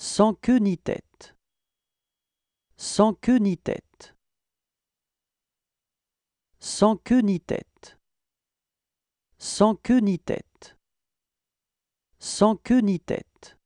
sans queue ni tête, sans queue ni tête, sans queue ni tête, sans queue ni tête, sans queue ni tête.